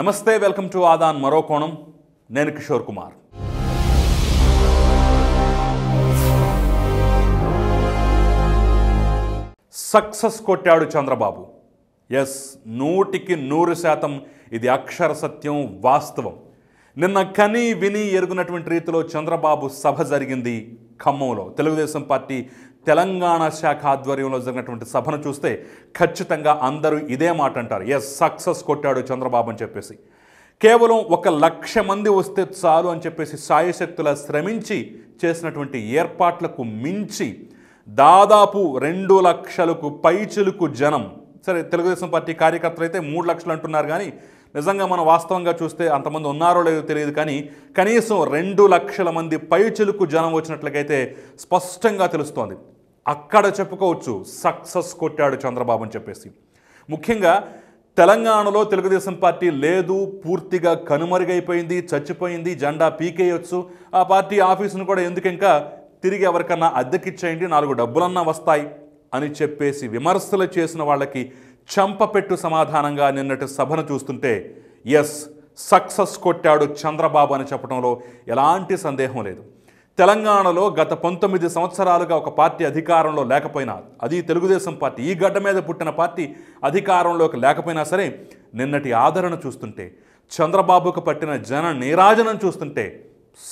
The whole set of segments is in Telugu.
నమస్తే వెల్కమ్ టు ఆదాన్ మరో కోణం నేను కిషోర్ కుమార్ సక్సెస్ కొట్టాడు చంద్రబాబు ఎస్ నూటికి నూరు శాతం ఇది అక్షర సత్యం వాస్తవం నిన్న కని విని ఎరుగునటువంటి రీతిలో చంద్రబాబు సభ జరిగింది ఖమ్మంలో తెలుగుదేశం పార్టీ తెలంగాణ శాఖ ఆధ్వర్యంలో జరిగినటువంటి సభను చూస్తే ఖచ్చితంగా అందరూ ఇదే మాట అంటారు ఎస్ సక్సెస్ కొట్టాడు చంద్రబాబు అని చెప్పేసి కేవలం ఒక లక్ష మంది వస్తే చాలు అని చెప్పేసి సాయశక్తుల శ్రమించి చేసినటువంటి ఏర్పాట్లకు మించి దాదాపు రెండు లక్షలకు పైచులకు జనం సరే తెలుగుదేశం పార్టీ కార్యకర్తలు అయితే మూడు లక్షలు అంటున్నారు కానీ నిజంగా మనం వాస్తవంగా చూస్తే అంతమంది ఉన్నారో లేదో తెలియదు కానీ కనీసం రెండు లక్షల మంది పైచిలుకు జనం వచ్చినట్లయితే స్పష్టంగా తెలుస్తోంది అక్కడ చెప్పుకోవచ్చు సక్సెస్ కొట్టాడు చంద్రబాబు అని చెప్పేసి ముఖ్యంగా తెలంగాణలో తెలుగుదేశం పార్టీ లేదు పూర్తిగా కనుమరుగైపోయింది చచ్చిపోయింది జెండా పీకేయొచ్చు ఆ పార్టీ ఆఫీసును కూడా ఎందుకు ఇంకా తిరిగి ఎవరికన్నా అద్దెకిచ్చేయండి నాలుగు డబ్బులన్నా వస్తాయి అని చెప్పేసి విమర్శలు చేసిన వాళ్ళకి చంపపెట్టు సమాధానంగా నిన్నటి సభను చూస్తుంటే ఎస్ సక్సెస్ కొట్టాడు చంద్రబాబు అని చెప్పడంలో ఎలాంటి సందేహం లేదు తెలంగాణలో గత పంతొమ్మిది సంవత్సరాలుగా ఒక పార్టీ అధికారంలో లేకపోయినా అది తెలుగుదేశం పార్టీ ఈ గడ్డ మీద పుట్టిన పార్టీ అధికారంలోకి లేకపోయినా సరే నిన్నటి ఆదరణ చూస్తుంటే చంద్రబాబుకు పట్టిన జన నీరాజనం చూస్తుంటే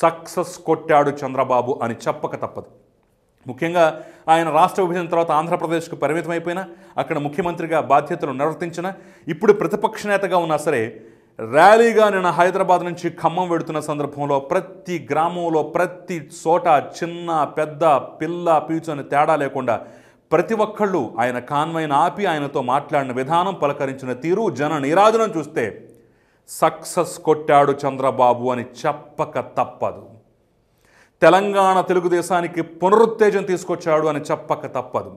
సక్సెస్ కొట్టాడు చంద్రబాబు అని చెప్పక తప్పదు ముఖ్యంగా ఆయన రాష్ట్ర విభజన తర్వాత ఆంధ్రప్రదేశ్కు పరిమితమైపోయినా అక్కడ ముఖ్యమంత్రిగా బాధ్యతలు నిర్వర్తించిన ఇప్పుడు ప్రతిపక్ష నేతగా ఉన్నా సరే ర్యాలీగా నిన్న హైదరాబాద్ నుంచి ఖమ్మం వెడుతున్న సందర్భంలో ప్రతి గ్రామంలో ప్రతి చోట చిన్న పెద్ద పిల్ల పీచు అని తేడా లేకుండా ప్రతి ఒక్కళ్ళు ఆయన కాన్వైన్ ఆపి ఆయనతో మాట్లాడిన విధానం పలకరించిన తీరు జన నిరాజనం చూస్తే సక్సెస్ కొట్టాడు చంద్రబాబు అని చెప్పక తప్పదు తెలంగాణ తెలుగుదేశానికి పునరుత్తేజం తీసుకొచ్చాడు అని చెప్పక తప్పదు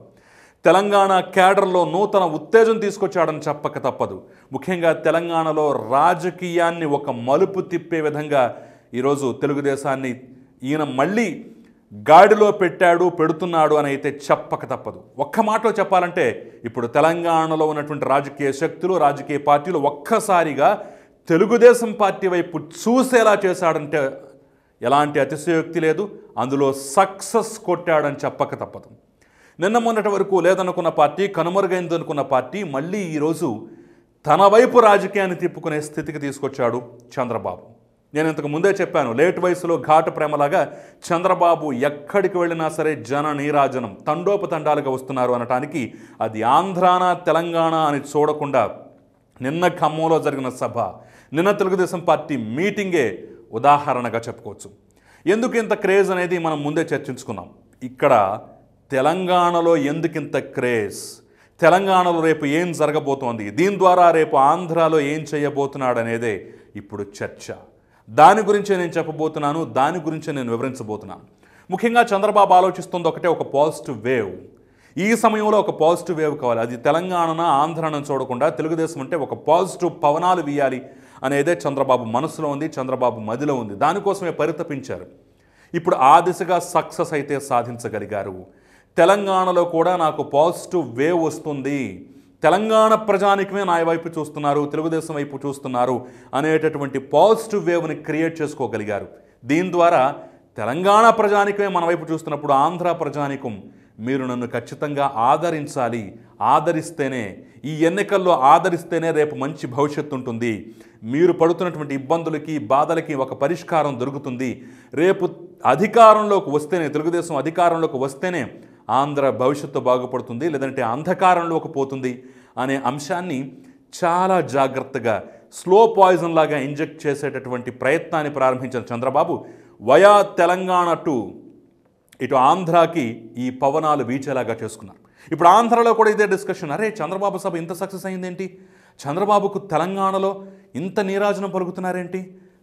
తెలంగాణ క్యాడర్లో నూతన ఉత్తేజం తీసుకొచ్చాడని చెప్పక తప్పదు ముఖ్యంగా తెలంగాణలో రాజకీయాన్ని ఒక మలుపు తిప్పే విధంగా ఈరోజు తెలుగుదేశాన్ని ఈయన మళ్ళీ గాడిలో పెట్టాడు పెడుతున్నాడు అని అయితే చెప్పక తప్పదు ఒక్క మాటలో చెప్పాలంటే ఇప్పుడు తెలంగాణలో ఉన్నటువంటి రాజకీయ శక్తులు రాజకీయ పార్టీలు ఒక్కసారిగా తెలుగుదేశం పార్టీ వైపు చూసేలా చేశాడంటే ఎలాంటి అతిశయోక్తి లేదు అందులో సక్సెస్ కొట్టాడని చెప్పక తప్పదు నిన్న మొన్నటి వరకు లేదనుకున్న పార్టీ కనుమరుగైందనుకున్న పార్టీ మళ్ళీ ఈరోజు తన వైపు రాజకీయాన్ని తిప్పుకునే స్థితికి తీసుకొచ్చాడు చంద్రబాబు నేను ఇంతకు ముందే చెప్పాను లేట్ వయసులో ఘాటు ప్రేమలాగా చంద్రబాబు ఎక్కడికి వెళ్ళినా సరే జన నీరాజనం తండోపతండాలుగా వస్తున్నారు అనటానికి అది ఆంధ్రాన తెలంగాణ అని చూడకుండా నిన్న ఖమ్మంలో జరిగిన సభ నిన్న తెలుగుదేశం పార్టీ మీటింగే ఉదాహరణగా చెప్పుకోవచ్చు ఎందుకు ఇంత క్రేజ్ అనేది మనం ముందే చర్చించుకున్నాం ఇక్కడ తెలంగాణలో ఎందుకింత క్రేజ్ తెలంగాణలో రేపు ఏం జరగబోతోంది దీని ద్వారా రేపు ఆంధ్రాలో ఏం చేయబోతున్నాడనేదే ఇప్పుడు చర్చ దాని గురించే నేను చెప్పబోతున్నాను దాని గురించే నేను వివరించబోతున్నాను ముఖ్యంగా చంద్రబాబు ఆలోచిస్తుంది ఒకటే ఒక పాజిటివ్ వేవ్ ఈ సమయంలో ఒక పాజిటివ్ వేవ్ కావాలి అది తెలంగాణన ఆంధ్రాన చూడకుండా తెలుగుదేశం అంటే ఒక పాజిటివ్ పవనాలు వీయాలి అనేదే చంద్రబాబు మనసులో ఉంది చంద్రబాబు మదిలో ఉంది దానికోసమే పరితపించారు ఇప్పుడు ఆ దిశగా సక్సెస్ అయితే సాధించగలిగారు తెలంగాణలో కూడా నాకు పాజిటివ్ వేవ్ వస్తుంది తెలంగాణ ప్రజానికమే నా వైపు చూస్తున్నారు తెలుగుదేశం వైపు చూస్తున్నారు అనేటటువంటి పాజిటివ్ వేవ్ని క్రియేట్ చేసుకోగలిగారు దీని ద్వారా తెలంగాణ ప్రజానికమే మన వైపు చూస్తున్నప్పుడు ఆంధ్ర ప్రజానికం మీరు నన్ను ఖచ్చితంగా ఆదరించాలి ఆదరిస్తేనే ఈ ఎన్నికల్లో ఆదరిస్తేనే రేపు మంచి భవిష్యత్తు ఉంటుంది మీరు పడుతున్నటువంటి ఇబ్బందులకి బాధలకి ఒక పరిష్కారం దొరుకుతుంది రేపు అధికారంలోకి వస్తేనే తెలుగుదేశం అధికారంలోకి వస్తేనే ఆంధ్ర భవిష్యత్తు బాగుపడుతుంది లేదంటే అంధకారంలోకి పోతుంది అనే అంశాన్ని చాలా జాగ్రత్తగా స్లో పాయిజన్ లాగా ఇంజెక్ట్ చేసేటటువంటి ప్రయత్నాన్ని ప్రారంభించిన చంద్రబాబు వయా తెలంగాణ టు ఇటు ఆంధ్రాకి ఈ పవనాలు వీచేలాగా చేసుకున్నారు ఇప్పుడు ఆంధ్రలో కూడా ఇదే డిస్కషన్ అరే చంద్రబాబు సభ ఇంత సక్సెస్ అయింది ఏంటి చంద్రబాబుకు తెలంగాణలో ఇంత నీరాజనం పలుకుతున్నారేంటి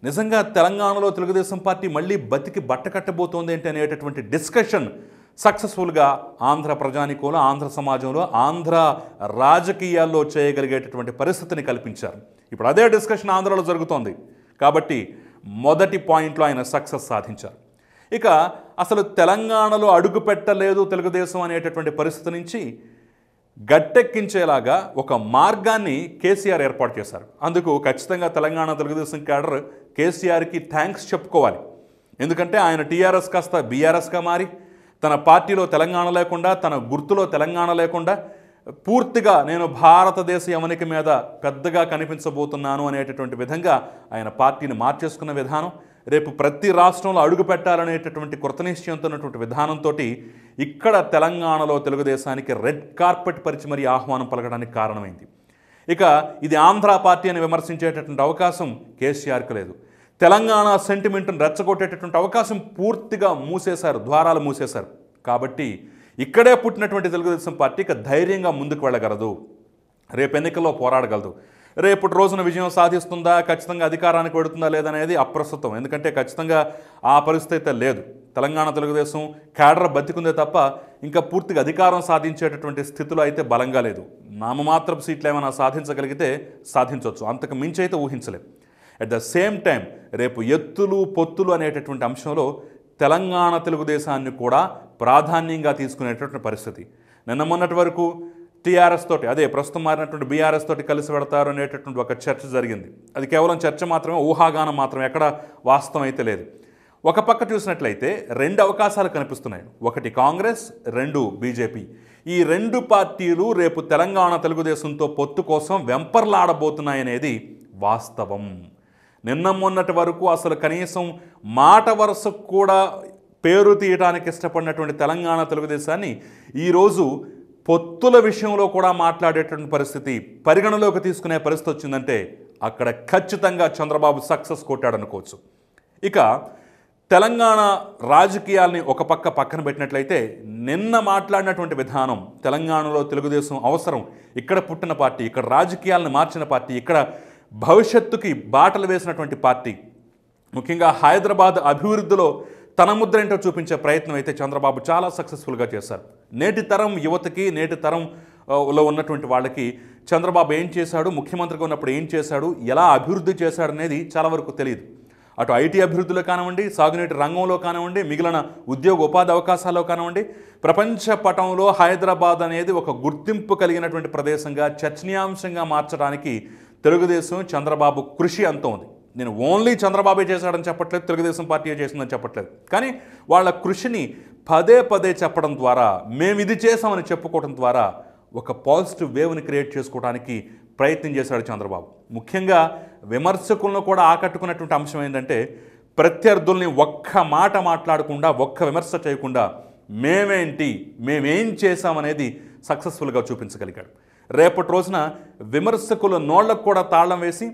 నిజంగా తెలంగాణలో తెలుగుదేశం పార్టీ మళ్ళీ బతికి బట్టకట్టబోతోంది ఏంటి అనేటటువంటి డిస్కషన్ సక్సెస్ఫుల్గా ఆంధ్ర ప్రజానికంలో ఆంధ్ర సమాజంలో ఆంధ్ర రాజకీయాల్లో చేయగలిగేటటువంటి పరిస్థితిని కల్పించారు ఇప్పుడు అదే డిస్కషన్ ఆంధ్రలో జరుగుతోంది కాబట్టి మొదటి పాయింట్లో ఆయన సక్సెస్ సాధించారు ఇక అసలు తెలంగాణలో అడుగు పెట్టలేదు తెలుగుదేశం అనేటటువంటి పరిస్థితి నుంచి గట్టెక్కించేలాగా ఒక మార్గాన్ని కేసీఆర్ ఏర్పాటు చేశారు అందుకు ఖచ్చితంగా తెలంగాణ తెలుగుదేశం క్యాడర్ కేసీఆర్కి థ్యాంక్స్ చెప్పుకోవాలి ఎందుకంటే ఆయన టీఆర్ఎస్ కాస్త బీఆర్ఎస్గా మారి తన పార్టీలో తెలంగాణ లేకుండా తన గుర్తులో తెలంగాణ లేకుండా పూర్తిగా నేను భారతదేశ యవనిక మీద పెద్దగా కనిపించబోతున్నాను అనేటటువంటి విధంగా ఆయన పార్టీని మార్చేసుకున్న విధానం రేపు ప్రతి రాష్ట్రంలో అడుగు పెట్టాలనేటటువంటి కృత నిశ్చయంతో ఉన్నటువంటి విధానంతో ఇక్కడ తెలంగాణలో తెలుగుదేశానికి రెడ్ కార్పెట్ పరిచి మరీ ఆహ్వానం పలకడానికి కారణమైంది ఇక ఇది ఆంధ్ర పార్టీ అని విమర్శించేటటువంటి అవకాశం కేసీఆర్కి లేదు తెలంగాణ సెంటిమెంట్ను రెచ్చగొట్టేటటువంటి అవకాశం పూర్తిగా మూసేశారు ద్వారాలు మూసేశారు కాబట్టి ఇక్కడే పుట్టినటువంటి తెలుగుదేశం పార్టీ ఇక ధైర్యంగా ముందుకు వెళ్ళగలదు రేపు ఎన్నికల్లో పోరాడగలదు రేపటి రోజున విజయం సాధిస్తుందా ఖచ్చితంగా అధికారానికి పెడుతుందా లేదనేది అప్రస్తుతం ఎందుకంటే ఖచ్చితంగా ఆ పరిస్థితి అయితే లేదు తెలంగాణ తెలుగుదేశం కేడర్ బతికుందే తప్ప ఇంకా పూర్తిగా అధికారం సాధించేటటువంటి స్థితిలో అయితే బలంగా లేదు నామమాత్రపు సీట్లు ఏమైనా సాధించగలిగితే సాధించవచ్చు అంతకు మించి అయితే ఊహించలేం అట్ ద సేమ్ టైం రేపు ఎత్తులు పొత్తులు అనేటటువంటి అంశంలో తెలంగాణ తెలుగుదేశాన్ని కూడా ప్రాధాన్యంగా తీసుకునేటటువంటి పరిస్థితి నిన్న మొన్నటి వరకు టీఆర్ఎస్ తోటి అదే ప్రస్తుతం మారినటువంటి బీఆర్ఎస్ తోటి కలిసి పెడతారు అనేటటువంటి ఒక చర్చ జరిగింది అది కేవలం చర్చ మాత్రమే ఊహాగానం మాత్రమే ఎక్కడ వాస్తవం అయితే లేదు ఒక పక్క చూసినట్లయితే రెండు అవకాశాలు కనిపిస్తున్నాయి ఒకటి కాంగ్రెస్ రెండు బీజేపీ ఈ రెండు పార్టీలు రేపు తెలంగాణ తెలుగుదేశంతో పొత్తు కోసం వెంపర్లాడబోతున్నాయనేది వాస్తవం నిన్న మొన్నటి వరకు అసలు కనీసం మాట వరుస కూడా పేరు తీయడానికి ఇష్టపడినటువంటి తెలంగాణ తెలుగుదేశాన్ని ఈరోజు పొత్తుల విషయంలో కూడా మాట్లాడేటువంటి పరిస్థితి పరిగణలోకి తీసుకునే పరిస్థితి వచ్చిందంటే అక్కడ ఖచ్చితంగా చంద్రబాబు సక్సెస్ కొట్టాడనుకోవచ్చు ఇక తెలంగాణ రాజకీయాల్ని ఒక పక్క పక్కన పెట్టినట్లయితే నిన్న మాట్లాడినటువంటి విధానం తెలంగాణలో తెలుగుదేశం అవసరం ఇక్కడ పుట్టిన పార్టీ ఇక్కడ రాజకీయాలను మార్చిన పార్టీ ఇక్కడ భవిష్యత్తుకి బాటలు వేసినటువంటి పార్టీ ముఖ్యంగా హైదరాబాద్ అభివృద్ధిలో తన ముద్ర ఏంటో చూపించే ప్రయత్నం అయితే చంద్రబాబు చాలా సక్సెస్ఫుల్గా చేశారు నేటి తరం యువతకి నేటి తరం లో ఉన్నటువంటి వాళ్ళకి చంద్రబాబు ఏం చేశాడు ముఖ్యమంత్రిగా ఉన్నప్పుడు ఏం చేశాడు ఎలా అభివృద్ధి చేశాడు అనేది చాలా వరకు తెలియదు అటు ఐటీ అభివృద్ధిలో కానివ్వండి సాగునీటి రంగంలో కానివ్వండి మిగిలిన ఉద్యోగ ఉపాధి అవకాశాల్లో కానివ్వండి ప్రపంచ పటంలో హైదరాబాద్ అనేది ఒక గుర్తింపు కలిగినటువంటి ప్రదేశంగా చర్చనీయాంశంగా మార్చడానికి తెలుగుదేశం చంద్రబాబు కృషి అంత ఉంది నేను ఓన్లీ చంద్రబాబే చేశాడని చెప్పట్లేదు తెలుగుదేశం పార్టీ చేసిందని చెప్పట్లేదు కానీ వాళ్ళ కృషిని పదే పదే చెప్పడం ద్వారా మేము ఇది చేసామని చెప్పుకోవడం ద్వారా ఒక పాజిటివ్ వేవ్ని క్రియేట్ చేసుకోవడానికి ప్రయత్నం చేశాడు చంద్రబాబు ముఖ్యంగా విమర్శకులను కూడా ఆకట్టుకున్నటువంటి అంశం ఏంటంటే ప్రత్యర్థుల్ని ఒక్క మాట మాట్లాడకుండా ఒక్క విమర్శ చేయకుండా మేమేంటి మేమేం చేశామనేది సక్సెస్ఫుల్గా చూపించగలిగాడు రేపటి రోజున విమర్శకుల నోళ్లకు కూడా తాళం వేసి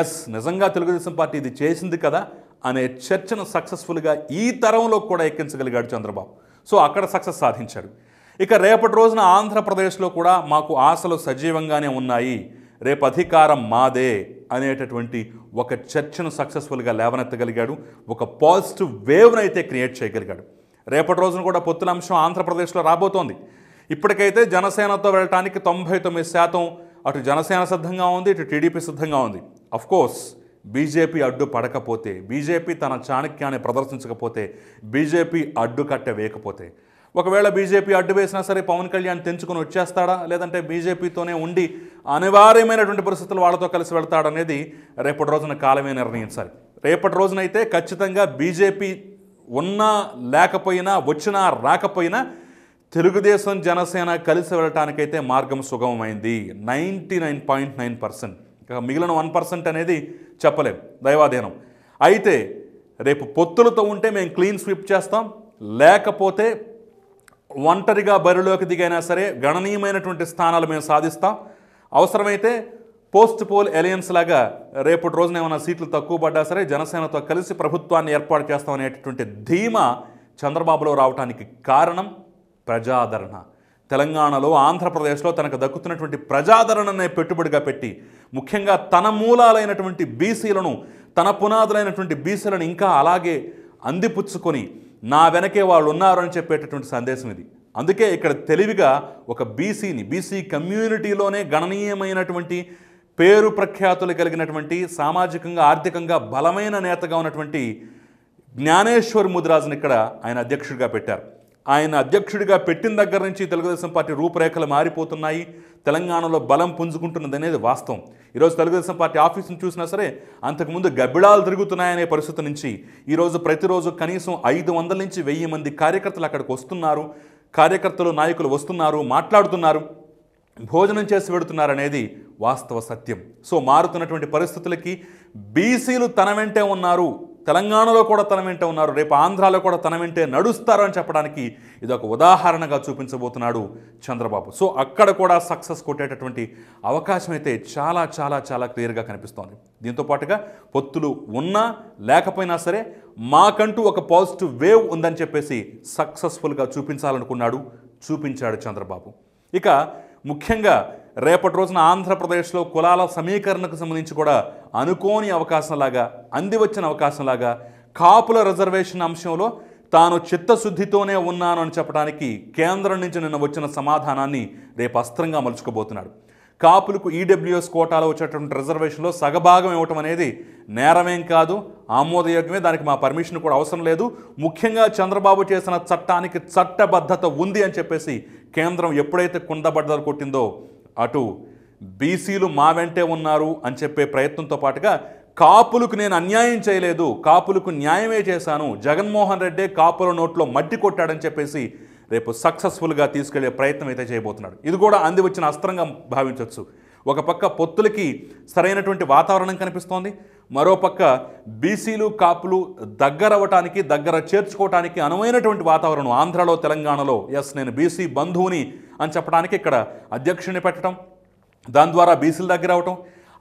ఎస్ నిజంగా తెలుగుదేశం పార్టీ ఇది చేసింది కదా అనే చర్చను సక్సెస్ఫుల్గా ఈ తరంలో కూడా ఎక్కించగలిగాడు చంద్రబాబు సో అక్కడ సక్సెస్ సాధించాడు ఇక రేపటి రోజున ఆంధ్రప్రదేశ్లో కూడా మాకు ఆశలు సజీవంగానే ఉన్నాయి రేపు అధికారం మాదే అనేటటువంటి ఒక చర్చను సక్సెస్ఫుల్గా లేవనెత్తగలిగాడు ఒక పాజిటివ్ వేవ్ను అయితే క్రియేట్ చేయగలిగాడు రేపటి రోజున కూడా పొత్తుల అంశం ఆంధ్రప్రదేశ్లో రాబోతోంది ఇప్పటికైతే జనసేనతో వెళ్ళటానికి తొంభై తొమ్మిది శాతం అటు జనసేన సిద్ధంగా ఉంది ఇటు టీడీపీ సిద్ధంగా ఉంది కోర్స్ బీజేపీ అడ్డు పడకపోతే బీజేపీ తన చాణక్యాన్ని ప్రదర్శించకపోతే బీజేపీ అడ్డు కట్టె వేయకపోతే ఒకవేళ బీజేపీ అడ్డు వేసినా సరే పవన్ కళ్యాణ్ తెంచుకొని వచ్చేస్తాడా లేదంటే బీజేపీతోనే ఉండి అనివార్యమైనటువంటి పరిస్థితులు వాళ్ళతో కలిసి వెళ్తాడనేది రేపటి రోజున కాలమే నిర్ణయించాలి రేపటి రోజునైతే ఖచ్చితంగా బీజేపీ ఉన్నా లేకపోయినా వచ్చినా రాకపోయినా తెలుగుదేశం జనసేన కలిసి వెళ్ళటానికైతే మార్గం సుగమమైంది ninety nine point nine percent మిగిలిన వన్ పర్సెంట్ అనేది చెప్పలేం దైవాధీనం అయితే రేపు పొత్తులతో ఉంటే మేము క్లీన్ స్వీప్ చేస్తాం లేకపోతే ఒంటరిగా బరిలోకి దిగైనా సరే గణనీయమైనటువంటి స్థానాలు మేము సాధిస్తాం అవసరమైతే పోస్ట్ పోల్ ఎలయన్స్ లాగా రేపటి రోజున ఏమైనా సీట్లు తక్కువ పడ్డా సరే జనసేనతో కలిసి ప్రభుత్వాన్ని ఏర్పాటు చేస్తామనేటటువంటి ధీమా చంద్రబాబులో రావడానికి కారణం ప్రజాదరణ తెలంగాణలో ఆంధ్రప్రదేశ్లో తనకు దక్కుతున్నటువంటి ప్రజాదరణనే పెట్టుబడిగా పెట్టి ముఖ్యంగా తన మూలాలైనటువంటి బీసీలను తన పునాదులైనటువంటి బీసీలను ఇంకా అలాగే అందిపుచ్చుకొని నా వెనకే వాళ్ళు ఉన్నారని చెప్పేటటువంటి సందేశం ఇది అందుకే ఇక్కడ తెలివిగా ఒక బీసీని బీసీ కమ్యూనిటీలోనే గణనీయమైనటువంటి పేరు ప్రఖ్యాతులు కలిగినటువంటి సామాజికంగా ఆర్థికంగా బలమైన నేతగా ఉన్నటువంటి జ్ఞానేశ్వర్ ముదిరాజుని ఇక్కడ ఆయన అధ్యక్షుడిగా పెట్టారు ఆయన అధ్యక్షుడిగా పెట్టిన దగ్గర నుంచి తెలుగుదేశం పార్టీ రూపురేఖలు మారిపోతున్నాయి తెలంగాణలో బలం పుంజుకుంటున్నది అనేది వాస్తవం ఈరోజు తెలుగుదేశం పార్టీ ఆఫీసును చూసినా సరే అంతకుముందు గబ్బిడాలు తిరుగుతున్నాయనే పరిస్థితి నుంచి ఈరోజు ప్రతిరోజు కనీసం ఐదు వందల నుంచి వెయ్యి మంది కార్యకర్తలు అక్కడికి వస్తున్నారు కార్యకర్తలు నాయకులు వస్తున్నారు మాట్లాడుతున్నారు భోజనం చేసి పెడుతున్నారనేది వాస్తవ సత్యం సో మారుతున్నటువంటి పరిస్థితులకి బీసీలు తన వెంటే ఉన్నారు తెలంగాణలో కూడా తన వెంట ఉన్నారు రేపు ఆంధ్రాలో కూడా తన వెంటే నడుస్తారు అని చెప్పడానికి ఇది ఒక ఉదాహరణగా చూపించబోతున్నాడు చంద్రబాబు సో అక్కడ కూడా సక్సెస్ కొట్టేటటువంటి అవకాశం అయితే చాలా చాలా చాలా క్లియర్గా కనిపిస్తోంది దీంతో పాటుగా పొత్తులు ఉన్నా లేకపోయినా సరే మాకంటూ ఒక పాజిటివ్ వేవ్ ఉందని చెప్పేసి సక్సెస్ఫుల్గా చూపించాలనుకున్నాడు చూపించాడు చంద్రబాబు ఇక ముఖ్యంగా రేపటి రోజున ఆంధ్రప్రదేశ్లో కులాల సమీకరణకు సంబంధించి కూడా అనుకోని అవకాశంలాగా అందివచ్చిన అవకాశంలాగా కాపుల రిజర్వేషన్ అంశంలో తాను చిత్తశుద్ధితోనే ఉన్నాను అని చెప్పడానికి కేంద్రం నుంచి నిన్న వచ్చిన సమాధానాన్ని రేపు అస్త్రంగా మలుచుకోబోతున్నాడు కాపులకు ఈడబ్ల్యూఎస్ కోటాలో వచ్చేటువంటి రిజర్వేషన్లో సగభాగం ఇవ్వటం అనేది నేరమేం కాదు ఆమోదయోగ్యమే దానికి మా పర్మిషన్ కూడా అవసరం లేదు ముఖ్యంగా చంద్రబాబు చేసిన చట్టానికి చట్టబద్ధత ఉంది అని చెప్పేసి కేంద్రం ఎప్పుడైతే కుండబడ్డలు కొట్టిందో అటు బీసీలు మా వెంటే ఉన్నారు అని చెప్పే ప్రయత్నంతో పాటుగా కాపులకు నేను అన్యాయం చేయలేదు కాపులకు న్యాయమే చేశాను జగన్మోహన్ రెడ్డే కాపుల నోట్లో మట్టి కొట్టాడని చెప్పేసి రేపు సక్సెస్ఫుల్గా తీసుకెళ్లే ప్రయత్నం అయితే చేయబోతున్నాడు ఇది కూడా అంది వచ్చిన అస్త్రంగా భావించవచ్చు ఒక పక్క పొత్తులకి సరైనటువంటి వాతావరణం కనిపిస్తోంది మరోపక్క బీసీలు కాపులు దగ్గరవటానికి దగ్గర చేర్చుకోవటానికి అనువైనటువంటి వాతావరణం ఆంధ్రలో తెలంగాణలో ఎస్ నేను బీసీ బంధువుని అని చెప్పడానికి ఇక్కడ అధ్యక్షుని పెట్టడం దాని ద్వారా బీసీల దగ్గర అవటం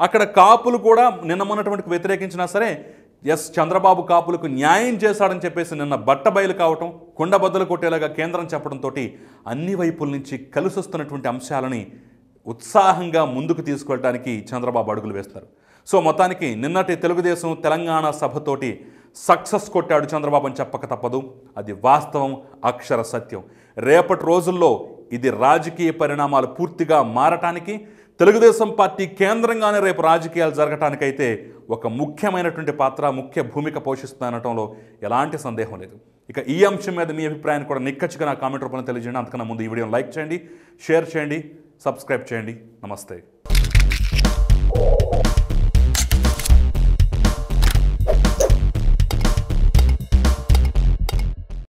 అక్కడ కాపులు కూడా నిన్న మొన్నటువంటి వ్యతిరేకించినా సరే ఎస్ చంద్రబాబు కాపులకు న్యాయం చేశాడని చెప్పేసి నిన్న బట్టబయలు కావటం కుండబద్దలు కొట్టేలాగా కేంద్రం చెప్పడంతో అన్ని వైపుల నుంచి కలిసొస్తున్నటువంటి అంశాలని ఉత్సాహంగా ముందుకు తీసుకెళ్ళడానికి చంద్రబాబు అడుగులు వేస్తారు సో మొత్తానికి నిన్నటి తెలుగుదేశం తెలంగాణ సభతోటి సక్సెస్ కొట్టాడు చంద్రబాబు అని చెప్పక తప్పదు అది వాస్తవం అక్షర సత్యం రేపటి రోజుల్లో ఇది రాజకీయ పరిణామాలు పూర్తిగా మారటానికి తెలుగుదేశం పార్టీ కేంద్రంగానే రేపు రాజకీయాలు జరగటానికైతే ఒక ముఖ్యమైనటువంటి పాత్ర ముఖ్య భూమిక పోషిస్తుందనటంలో ఎలాంటి సందేహం లేదు ఇక ఈ అంశం మీద మీ అభిప్రాయాన్ని కూడా నిక్కచ్చిగా నా కామెంట్ రూపంలో తెలియజేయండి అంతకన్నా ముందు ఈ వీడియోని లైక్ చేయండి షేర్ చేయండి సబ్స్క్రైబ్ చేయండి నమస్తే